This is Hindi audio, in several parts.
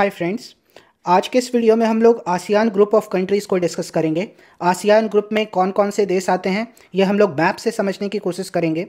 हाय फ्रेंड्स आज के इस वीडियो में हम लोग आसियान ग्रुप ऑफ कंट्रीज़ को डिस्कस करेंगे आसियान ग्रुप में कौन कौन से देश आते हैं यह हम लोग मैप से समझने की कोशिश करेंगे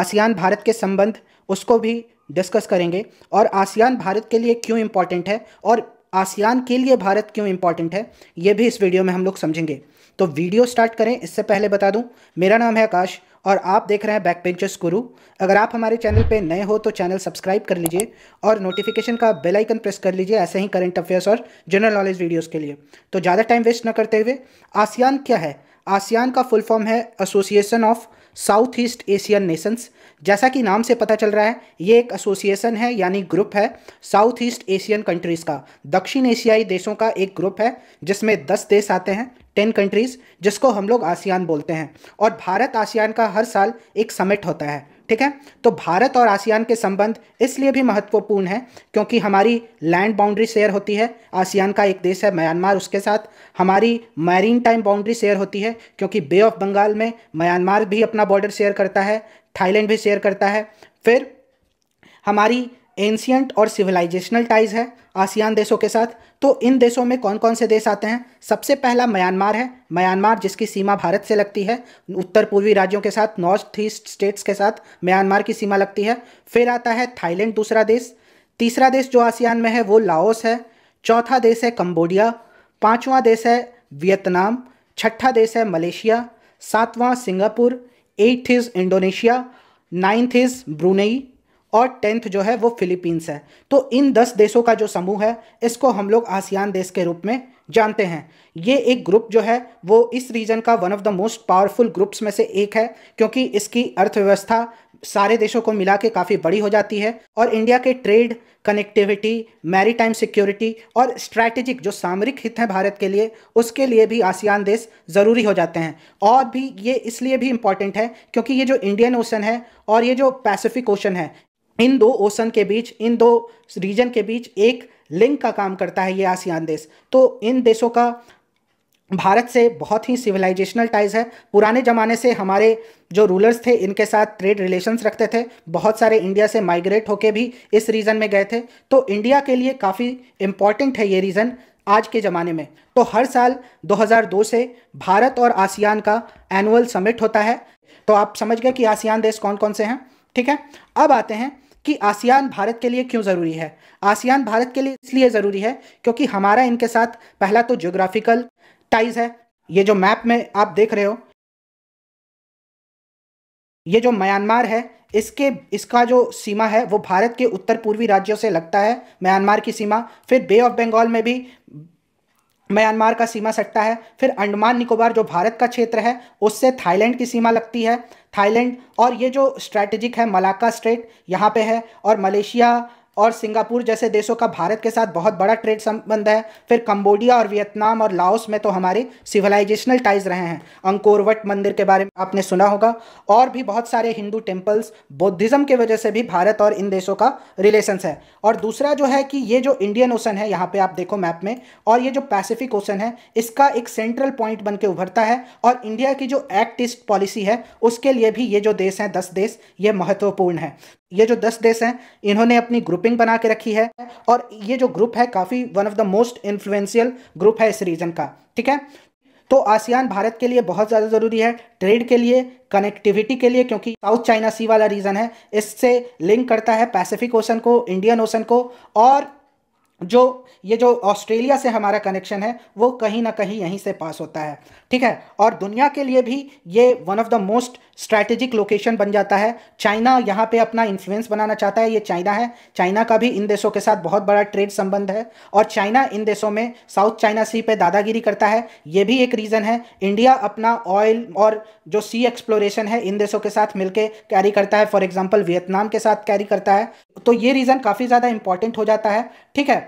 आसियान भारत के संबंध उसको भी डिस्कस करेंगे और आसियान भारत के लिए क्यों इम्पॉर्टेंट है और आसियान के लिए भारत क्यों इम्पॉर्टेंट है ये भी इस वीडियो में हम लोग समझेंगे तो वीडियो स्टार्ट करें इससे पहले बता दूँ मेरा नाम है आकाश और आप देख रहे हैं बैक पेंचर्स गुरु अगर आप हमारे चैनल पे नए हो तो चैनल सब्सक्राइब कर लीजिए और नोटिफिकेशन का बेल आइकन प्रेस कर लीजिए ऐसे ही करंट अफेयर्स और जनरल नॉलेज वीडियोस के लिए तो ज़्यादा टाइम वेस्ट न करते हुए आसियान क्या है आसियान का फुल फॉर्म है Association of South East Asian Nations जैसा कि नाम से पता चल रहा है ये एक एसोसिएशन है यानी ग्रुप है साउथ ईस्ट एशियन कंट्रीज़ का दक्षिण एशियाई देशों का एक ग्रुप है जिसमें दस देश आते हैं टेन कंट्रीज़ जिसको हम लोग आसियान बोलते हैं और भारत आसियान का हर साल एक समिट होता है ठीक है तो भारत और आसियान के संबंध इसलिए भी महत्वपूर्ण है क्योंकि हमारी लैंड बाउंड्री शेयर होती है आसियान का एक देश है म्यांमार उसके साथ हमारी मैरीन टाइम बाउंड्री शेयर होती है क्योंकि बे ऑफ बंगाल में म्यांमार भी अपना बॉर्डर शेयर करता है थाईलैंड भी शेयर करता है फिर हमारी एंशियंट और सिविलाइजेशनल टाइज है आसियान देशों के साथ तो इन देशों में कौन कौन से देश आते हैं सबसे पहला म्यांमार है म्यांमार जिसकी सीमा भारत से लगती है उत्तर पूर्वी राज्यों के साथ नॉर्थ ईस्ट स्टेट्स के साथ म्यांमार की सीमा लगती है फिर आता है थाईलैंड दूसरा देश तीसरा देश जो आसियान में है वो लाओस है चौथा देश है कम्बोडिया पाँचवा देश है वियतनाम छठा देश है मलेशिया सातवां Singapore eighth is Indonesia ninth is Brunei और टेंथ जो है वो फिलीपींस है तो इन दस देशों का जो समूह है इसको हम लोग आसियान देश के रूप में जानते हैं ये एक ग्रुप जो है वो इस रीजन का one of the most powerful groups में से एक है क्योंकि इसकी अर्थव्यवस्था सारे देशों को मिला के काफ़ी बड़ी हो जाती है और इंडिया के ट्रेड कनेक्टिविटी मैरीटाइम सिक्योरिटी और स्ट्रैटेजिक जो सामरिक हित हैं भारत के लिए उसके लिए भी आसियान देश ज़रूरी हो जाते हैं और भी ये इसलिए भी इम्पॉर्टेंट है क्योंकि ये जो इंडियन ओशन है और ये जो पैसिफिक ओशन है इन दो ओसन के बीच इन दो रीजन के बीच एक लिंक का काम करता है ये आसियान देश तो इन देशों का भारत से बहुत ही सिविलाइजेशनल टाइज है पुराने ज़माने से हमारे जो रूलर्स थे इनके साथ ट्रेड रिलेशंस रखते थे बहुत सारे इंडिया से माइग्रेट होके भी इस रीज़न में गए थे तो इंडिया के लिए काफ़ी इम्पॉर्टेंट है ये रीज़न आज के ज़माने में तो हर साल 2002 से भारत और आसियान का एनुअल समिट होता है तो आप समझ गए कि आसियान देश कौन कौन से हैं ठीक है अब आते हैं कि आसियान भारत के लिए क्यों ज़रूरी है आसियान भारत के लिए इसलिए ज़रूरी है क्योंकि हमारा इनके साथ पहला तो ज्योग्राफिकल टाइज है ये जो मैप में आप देख रहे हो ये जो म्यांमार है इसके इसका जो सीमा है वो भारत के उत्तर पूर्वी राज्यों से लगता है म्यांमार की सीमा फिर बे ऑफ बंगाल में भी म्यांमार का सीमा सटता है फिर अंडमान निकोबार जो भारत का क्षेत्र है उससे थाईलैंड की सीमा लगती है थाईलैंड और ये जो स्ट्रैटेजिक है मलाका स्ट्रेट यहाँ पे है और मलेशिया और सिंगापुर जैसे देशों का भारत के साथ बहुत बड़ा ट्रेड संबंध है फिर कंबोडिया और वियतनाम और लाओस में तो हमारे सिविलाइजेशनल टाइज रहे हैं अंकोरवट मंदिर के बारे में आपने सुना होगा और भी बहुत सारे हिंदू टेम्पल्स बौद्धिज़्म के वजह से भी भारत और इन देशों का रिलेशंस है और दूसरा जो है कि ये जो इंडियन ओशन है यहाँ पे आप देखो मैप में और ये जो पैसिफिक ओशन है इसका एक सेंट्रल पॉइंट बन के उभरता है और इंडिया की जो एक्ट ईस्ट पॉलिसी है उसके लिए भी ये जो देश हैं दस देश ये महत्वपूर्ण है ये जो दस देश हैं इन्होंने अपनी ग्रुपिंग बना के रखी है और ये जो ग्रुप है काफ़ी one of the most influential group है इस रीजन का ठीक है तो आसियान भारत के लिए बहुत ज़्यादा ज़रूरी है ट्रेड के लिए कनेक्टिविटी के लिए क्योंकि साउथ चाइना सी वाला रीजन है इससे लिंक करता है पैसिफिक ओशन को इंडियन ओशन को और जो ये जो ऑस्ट्रेलिया से हमारा कनेक्शन है वो कहीं ना कहीं यहीं से पास होता है ठीक है और दुनिया के लिए भी ये one of the most strategic location बन जाता है चाइना यहाँ पे अपना इन्फ्लुएंस बनाना चाहता है ये चाइना है चाइना का भी इन देशों के साथ बहुत बड़ा ट्रेड संबंध है और चाइना इन देशों में साउथ चाइना सी पे दादागिरी करता है ये भी एक रीज़न है इंडिया अपना ऑयल और जो सी एक्सप्लोरेशन है इन देशों के साथ मिलकर कैरी करता है फॉर एग्जाम्पल वियतनाम के साथ कैरी करता है तो ये रीज़न काफ़ी ज़्यादा इंपॉर्टेंट हो जाता है ठीक है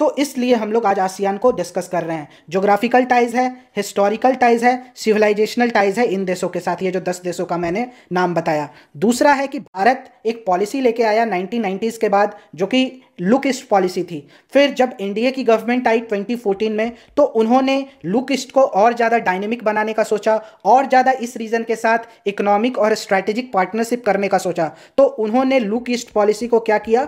तो इसलिए हम लोग आज आसियान को डिस्कस कर रहे हैं जोग्राफिकल टाइज है हिस्टोरिकल टाइज है सिविलाइजेशनल टाइज है इन देशों के साथ ये जो दस देशों का मैंने नाम बताया दूसरा है कि भारत एक पॉलिसी लेके आया नाइनटीन के बाद जो कि लुक ईस्ट पॉलिसी थी फिर जब इंडिया की गवर्नमेंट आई 2014 में तो उन्होंने लुक ईस्ट को और ज़्यादा डायनेमिक बनाने का सोचा और ज़्यादा इस रीजन के साथ इकोनॉमिक और स्ट्रैटेजिक पार्टनरशिप करने का सोचा तो उन्होंने लुक ईस्ट पॉलिसी को क्या किया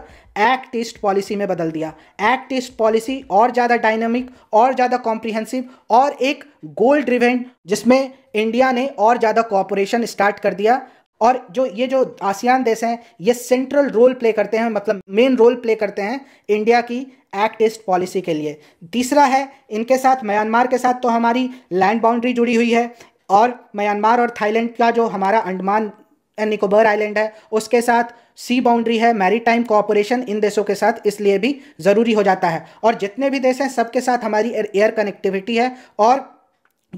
एक्ट ईस्ट पॉलिसी में बदल दिया एक्ट ईस्ट पॉलिसी और ज़्यादा डायनामिक और ज़्यादा कॉम्प्रिहेंसिव और एक गोल ड्रिवेन जिसमें इंडिया ने और ज़्यादा कॉपरेशन स्टार्ट कर दिया और जो ये जो आसियान देश हैं ये सेंट्रल रोल प्ले करते हैं मतलब मेन रोल प्ले करते हैं इंडिया की एक्ट ईस्ट पॉलिसी के लिए तीसरा है इनके साथ म्यांमार के साथ तो हमारी लैंड बाउंड्री जुड़ी हुई है और म्यांमार और थाईलैंड का जो हमारा अंडमान एंड निकोबार आइलैंड है उसके साथ सी बाउंड्री है मैरी टाइम कोऑपरेशन इन देशों के साथ इसलिए भी ज़रूरी हो जाता है और जितने भी देश हैं सबके साथ हमारी एयर कनेक्टिविटी है और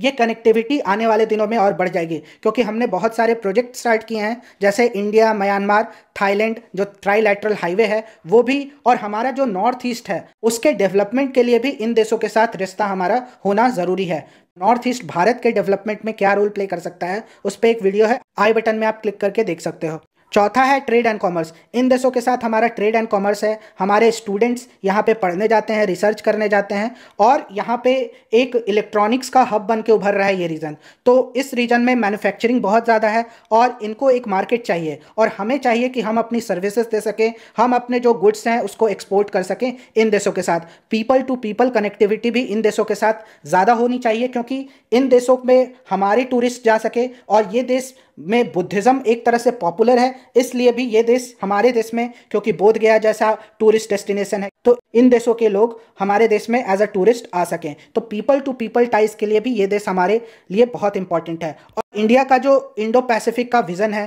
ये कनेक्टिविटी आने वाले दिनों में और बढ़ जाएगी क्योंकि हमने बहुत सारे प्रोजेक्ट स्टार्ट किए हैं जैसे इंडिया म्यांमार थाईलैंड जो ट्राइलेटरल हाईवे है वो भी और हमारा जो नॉर्थ ईस्ट है उसके डेवलपमेंट के लिए भी इन देशों के साथ रिश्ता हमारा होना ज़रूरी है नॉर्थ ईस्ट भारत के डेवलपमेंट में क्या रोल प्ले कर सकता है उस पर एक वीडियो है आई बटन में आप क्लिक करके देख सकते हो चौथा है ट्रेड एंड कॉमर्स इन देशों के साथ हमारा ट्रेड एंड कॉमर्स है हमारे स्टूडेंट्स यहाँ पे पढ़ने जाते हैं रिसर्च करने जाते हैं और यहाँ पे एक इलेक्ट्रॉनिक्स का हब बन के उभर रहा है ये रीज़न तो इस रीजन में मैन्युफैक्चरिंग बहुत ज़्यादा है और इनको एक मार्केट चाहिए और हमें चाहिए कि हम अपनी सर्विसेज दे सकें हम अपने जो गुड्स हैं उसको एक्सपोर्ट कर सकें इन देशों के साथ पीपल टू पीपल कनेक्टिविटी भी इन देशों के साथ ज़्यादा होनी चाहिए क्योंकि इन देशों में हमारे टूरिस्ट जा सके और ये देश में बुद्धिज़्म एक तरह से पॉपुलर है इसलिए भी ये देश हमारे देश में क्योंकि बोध गया जैसा टूरिस्ट डेस्टिनेशन है तो इन देशों के लोग हमारे देश में एज अ टूरिस्ट आ सकें तो पीपल टू पीपल टाइज के लिए भी ये देश हमारे लिए बहुत इंपॉर्टेंट है इंडिया का जो इंडो पैसिफिक का विज़न है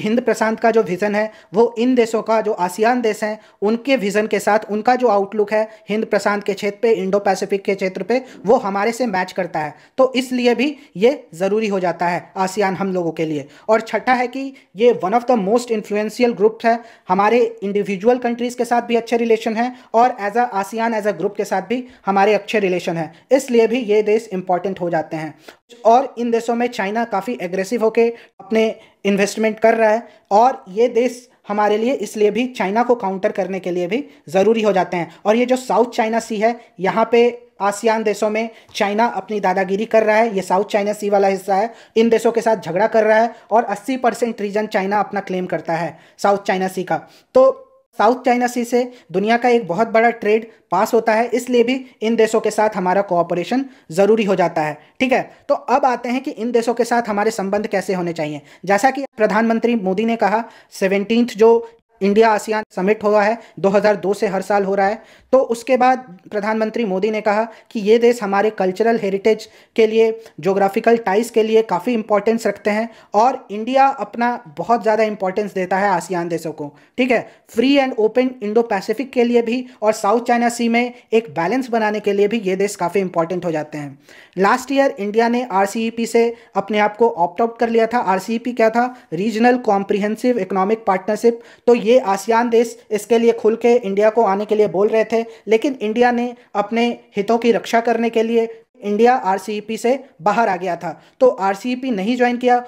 हिंद प्रशांत का जो विज़न है वो इन देशों का जो आसियान देश हैं उनके विज़न के साथ उनका जो आउटलुक है हिंद प्रशांत के क्षेत्र पे इंडो पैसिफिक के क्षेत्र पे वो हमारे से मैच करता है तो इसलिए भी ये ज़रूरी हो जाता है आसियान हम लोगों के लिए और छठा है कि ये one of the most influential group है हमारे इंडिविजुअल कंट्रीज़ के साथ भी अच्छे रिलेशन है और as a ASEAN as a group के साथ भी हमारे अच्छे रिलेशन है इसलिए भी ये देश इंपॉर्टेंट हो जाते हैं और इन देशों में चाइना काफ़ी एग्रेसिव होकर अपने इन्वेस्टमेंट कर रहा है और ये देश हमारे लिए इसलिए भी चाइना को काउंटर करने के लिए भी ज़रूरी हो जाते हैं और ये जो साउथ चाइना सी है यहाँ पे आसियान देशों में चाइना अपनी दादागिरी कर रहा है ये साउथ चाइना सी वाला हिस्सा है इन देशों के साथ झगड़ा कर रहा है और 80 परसेंट रीजन चाइना अपना क्लेम करता है साउथ चाइना सी का तो साउथ चाइना सी से दुनिया का एक बहुत बड़ा ट्रेड पास होता है इसलिए भी इन देशों के साथ हमारा कोऑपरेशन ज़रूरी हो जाता है ठीक है तो अब आते हैं कि इन देशों के साथ हमारे संबंध कैसे होने चाहिए जैसा कि प्रधानमंत्री मोदी ने कहा सेवनटीन्थ जो इंडिया आसियान समिट हुआ है 2002 से हर साल हो रहा है तो उसके बाद प्रधानमंत्री मोदी ने कहा कि ये देश हमारे कल्चरल हेरिटेज के लिए जोग्राफिकल टाइज के लिए काफ़ी इंपॉर्टेंस रखते हैं और इंडिया अपना बहुत ज़्यादा इंपॉर्टेंस देता है आसियान देशों को ठीक है free and open Indo Pacific के लिए भी और साउथ चाइना सी में एक बैलेंस बनाने के लिए भी ये देश काफ़ी इंपॉर्टेंट हो जाते हैं लास्ट ईयर इंडिया ने आर e से अपने आप को ऑप्ट आउट कर लिया था आर e क्या था रीजनल कॉम्प्रिहेंसिव इकोनॉमिक पार्टनरशिप तो ये ये आसियान देश इसके लिए खुल के इंडिया को आने के लिए बोल रहे थे लेकिन इंडिया ने अपने हितों की रक्षा करने के लिए इंडिया आरसीईपी से बाहर आ गया था तो आरसीईपी नहीं ज्वाइन किया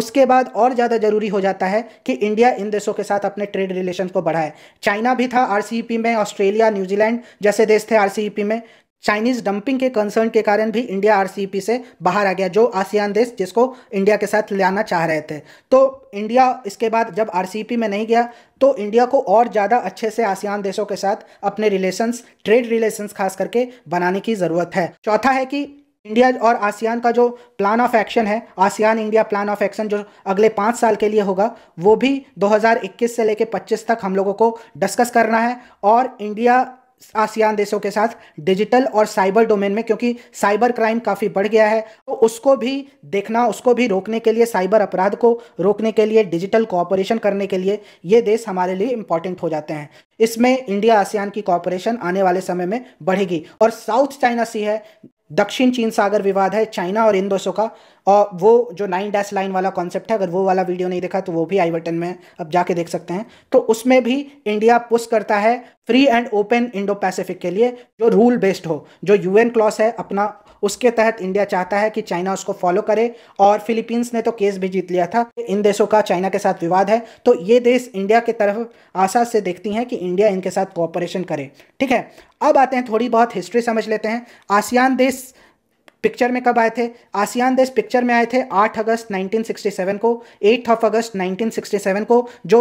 उसके बाद और ज़्यादा जरूरी हो जाता है कि इंडिया इन देशों के साथ अपने ट्रेड रिलेशन को बढ़ाए चाइना भी था आरसीईपी में ऑस्ट्रेलिया न्यूजीलैंड जैसे देश थे आरसीईपी में चाइनीज डंपिंग के कंसर्न के कारण भी इंडिया आरसीईपी से बाहर आ गया जो आसियान देश जिसको इंडिया के साथ लाना चाह रहे थे तो इंडिया इसके बाद जब आरसीईपी में नहीं गया तो इंडिया को और ज़्यादा अच्छे से आसियान देशों के साथ अपने रिलेशंस ट्रेड रिलेशंस खास करके बनाने की ज़रूरत है चौथा है कि इंडिया और आसियान का जो प्लान ऑफ एक्शन है ASEAN India plan of action जो अगले पाँच साल के लिए होगा वो भी 2021 से लेकर 25 तक हम लोगों को डिस्कस करना है और इंडिया आसियान देशों के साथ डिजिटल और साइबर डोमेन में क्योंकि साइबर क्राइम काफ़ी बढ़ गया है तो उसको भी देखना उसको भी रोकने के लिए साइबर अपराध को रोकने के लिए डिजिटल कॉपरेशन करने के लिए ये देश हमारे लिए इंपॉर्टेंट हो जाते हैं इसमें इंडिया आसियान की कॉपरेशन आने वाले समय में बढ़ेगी और साउथ चाइना सी है दक्षिण चीन सागर विवाद है चाइना और इन देशों का और वो जो नाइन डैश लाइन वाला कॉन्सेप्ट है अगर वो वाला वीडियो नहीं देखा तो वो भी आई बटन में अब जाके देख सकते हैं तो उसमें भी इंडिया पुश करता है free and open Indo Pacific के लिए जो रूल बेस्ड हो जो यूएन क्लॉस है अपना उसके तहत इंडिया चाहता है कि चाइना उसको फॉलो करे और फिलीपींस ने तो केस भी जीत लिया था इन देशों का चाइना के साथ विवाद है तो ये देश इंडिया के तरफ आशा से देखती हैं कि इंडिया इनके साथ कोऑपरेशन करे ठीक है अब आते हैं थोड़ी बहुत हिस्ट्री समझ लेते हैं आसियान देश पिक्चर में कब आए थे आसियान देश पिक्चर में आए थे 8 अगस्त 1967 को 8 ऑफ अगस्त 1967 को जो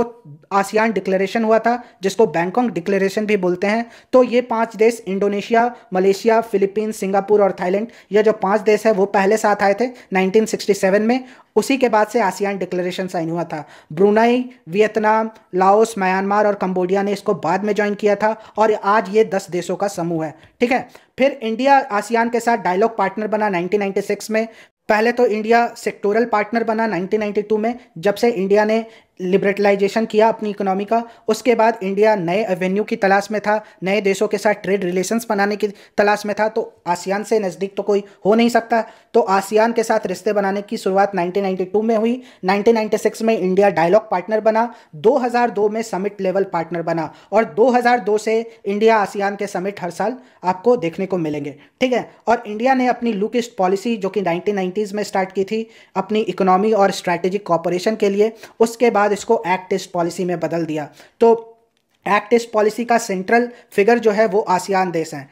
आसियान डिक्लेरेशन हुआ था जिसको बैंकॉक डिक्लेरेशन भी बोलते हैं तो ये पांच देश इंडोनेशिया मलेशिया फिलीपींस सिंगापुर और थाईलैंड ये जो पांच देश है वो पहले साथ आए थे 1967 में उसी के बाद से आसियान डिक्लेरेशन साइन हुआ था ब्रुनाई वियतनाम लाओस म्यांमार और कंबोडिया ने इसको बाद में ज्वाइन किया था और आज ये दस देशों का समूह है ठीक है फिर इंडिया आसियान के साथ डायलॉग पार्टनर बना 1996 में पहले तो इंडिया सेक्टोरल पार्टनर बना 1992 में जब से इंडिया ने लिबरटलाइजेशन किया अपनी इकोनॉमी का उसके बाद इंडिया नए एवेन्यू की तलाश में था नए देशों के साथ ट्रेड रिलेशंस बनाने की तलाश में था तो आसियान से नज़दीक तो कोई हो नहीं सकता तो आसियान के साथ रिश्ते बनाने की शुरुआत 1992 में हुई 1996 में इंडिया डायलॉग पार्टनर बना 2002 में समिट लेवल पार्टनर बना और 2002 से इंडिया आसियान के समिट हर साल आपको देखने को मिलेंगे ठीक है और इंडिया ने अपनी लुकिस्ट पॉलिसी जो कि नाइनटीन में स्टार्ट की थी अपनी इकोनॉमी और स्ट्रैटेजिक कॉपरेशन के लिए उसके बाद बाद इसको एक्ट ईस्ट पॉलिसी में बदल दिया तो एक्ट ईस्ट पॉलिसी का सेंट्रल फिगर जो है वो आसियान देश हैं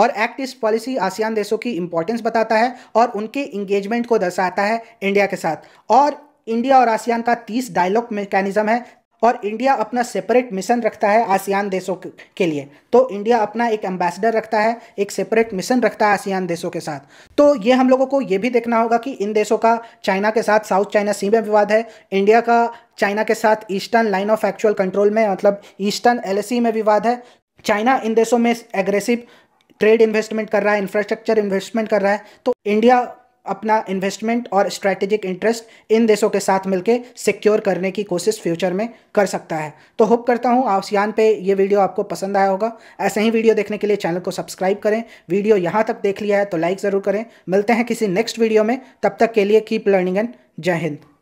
और एक्ट ईस्ट पॉलिसी आसियान देशों की इंपॉर्टेंस बताता है और उनके इंगेजमेंट को दर्शाता है इंडिया के साथ और इंडिया और आसियान का तीस डायलॉग मैकेनिज्म है और इंडिया अपना सेपरेट मिशन रखता है आसियान देशों के लिए तो इंडिया अपना एक एम्बेसडर रखता है एक सेपरेट मिशन रखता है आसियान देशों के साथ तो ये हम लोगों को ये भी देखना होगा कि इन देशों का चाइना के साथ साउथ चाइना सी में विवाद है इंडिया का चाइना के साथ eastern line of actual control में मतलब ईस्टर्न एल में विवाद है चाइना इन देशों में एग्रेसिव ट्रेड इन्वेस्टमेंट कर रहा है इंफ्रास्ट्रक्चर इन्वेस्टमेंट कर रहा है तो इंडिया अपना इन्वेस्टमेंट और स्ट्रैटेजिक इंटरेस्ट इन देशों के साथ मिलकर सिक्योर करने की कोशिश फ्यूचर में कर सकता है तो होप करता हूँ आसियान पे ये वीडियो आपको पसंद आया होगा ऐसे ही वीडियो देखने के लिए चैनल को सब्सक्राइब करें वीडियो यहाँ तक देख लिया है तो लाइक ज़रूर करें मिलते हैं किसी नेक्स्ट वीडियो में तब तक के लिए कीप लर्निंग एंड जय हिंद